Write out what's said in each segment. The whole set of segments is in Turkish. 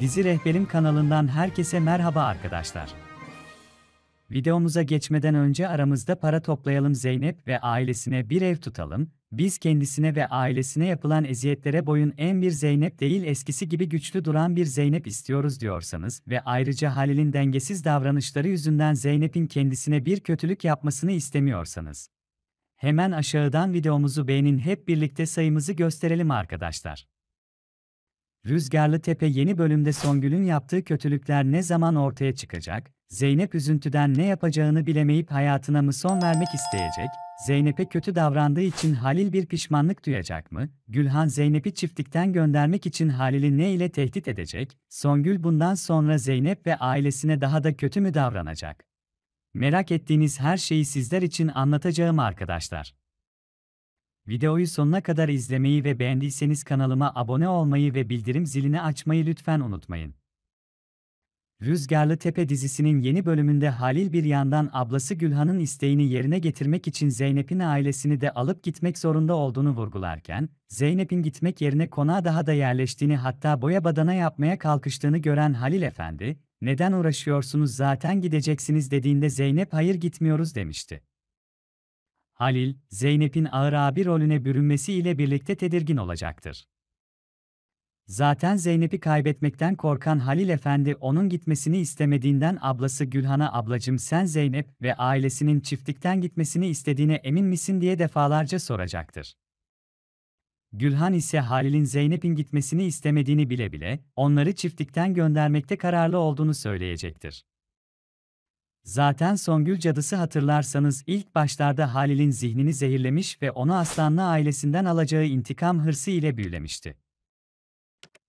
Dizi Rehberim kanalından herkese merhaba arkadaşlar. Videomuza geçmeden önce aramızda para toplayalım Zeynep ve ailesine bir ev tutalım, biz kendisine ve ailesine yapılan eziyetlere boyun en bir Zeynep değil eskisi gibi güçlü duran bir Zeynep istiyoruz diyorsanız ve ayrıca Halil'in dengesiz davranışları yüzünden Zeynep'in kendisine bir kötülük yapmasını istemiyorsanız. Hemen aşağıdan videomuzu beğenin hep birlikte sayımızı gösterelim arkadaşlar. Rüzgarlı Tepe yeni bölümde Songül'ün yaptığı kötülükler ne zaman ortaya çıkacak, Zeynep üzüntüden ne yapacağını bilemeyip hayatına mı son vermek isteyecek, Zeynep'e kötü davrandığı için Halil bir pişmanlık duyacak mı, Gülhan Zeynep'i çiftlikten göndermek için Halil'i ne ile tehdit edecek, Songül bundan sonra Zeynep ve ailesine daha da kötü mü davranacak? Merak ettiğiniz her şeyi sizler için anlatacağım arkadaşlar. Videoyu sonuna kadar izlemeyi ve beğendiyseniz kanalıma abone olmayı ve bildirim zilini açmayı lütfen unutmayın. Rüzgarlı Tepe dizisinin yeni bölümünde Halil bir yandan ablası Gülhan'ın isteğini yerine getirmek için Zeynep'in ailesini de alıp gitmek zorunda olduğunu vurgularken, Zeynep'in gitmek yerine konağa daha da yerleştiğini hatta boya badana yapmaya kalkıştığını gören Halil Efendi, neden uğraşıyorsunuz zaten gideceksiniz dediğinde Zeynep hayır gitmiyoruz demişti. Halil, Zeynep'in ağır abi rolüne bürünmesi ile birlikte tedirgin olacaktır. Zaten Zeynep'i kaybetmekten korkan Halil Efendi onun gitmesini istemediğinden ablası Gülhan'a ablacım sen Zeynep ve ailesinin çiftlikten gitmesini istediğine emin misin diye defalarca soracaktır. Gülhan ise Halil'in Zeynep'in gitmesini istemediğini bile bile onları çiftlikten göndermekte kararlı olduğunu söyleyecektir. Zaten Songül cadısı hatırlarsanız ilk başlarda Halil'in zihnini zehirlemiş ve onu aslanlı ailesinden alacağı intikam hırsı ile büyülemişti.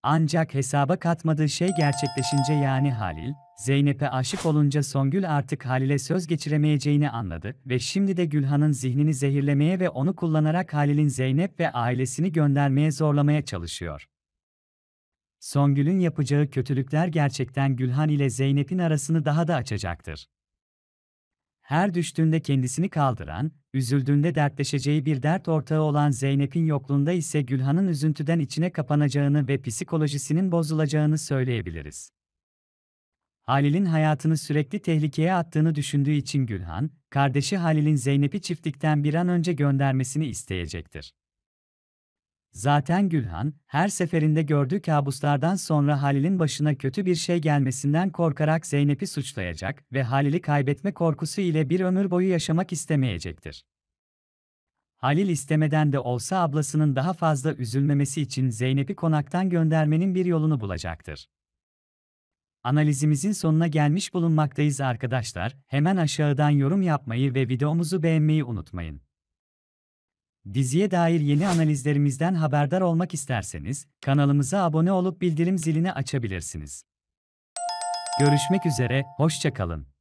Ancak hesaba katmadığı şey gerçekleşince yani Halil, Zeynep'e aşık olunca Songül artık Halil'e söz geçiremeyeceğini anladı ve şimdi de Gülhan'ın zihnini zehirlemeye ve onu kullanarak Halil'in Zeynep ve ailesini göndermeye zorlamaya çalışıyor. Songül'ün yapacağı kötülükler gerçekten Gülhan ile Zeynep'in arasını daha da açacaktır her düştüğünde kendisini kaldıran, üzüldüğünde dertleşeceği bir dert ortağı olan Zeynep'in yokluğunda ise Gülhan'ın üzüntüden içine kapanacağını ve psikolojisinin bozulacağını söyleyebiliriz. Halil'in hayatını sürekli tehlikeye attığını düşündüğü için Gülhan, kardeşi Halil'in Zeynep'i çiftlikten bir an önce göndermesini isteyecektir. Zaten Gülhan, her seferinde gördüğü kabuslardan sonra Halil'in başına kötü bir şey gelmesinden korkarak Zeynep'i suçlayacak ve Halil'i kaybetme korkusu ile bir ömür boyu yaşamak istemeyecektir. Halil istemeden de olsa ablasının daha fazla üzülmemesi için Zeynep'i konaktan göndermenin bir yolunu bulacaktır. Analizimizin sonuna gelmiş bulunmaktayız arkadaşlar. Hemen aşağıdan yorum yapmayı ve videomuzu beğenmeyi unutmayın. Diziye dair yeni analizlerimizden haberdar olmak isterseniz kanalımıza abone olup bildirim zilini açabilirsiniz. Görüşmek üzere, hoşçakalın.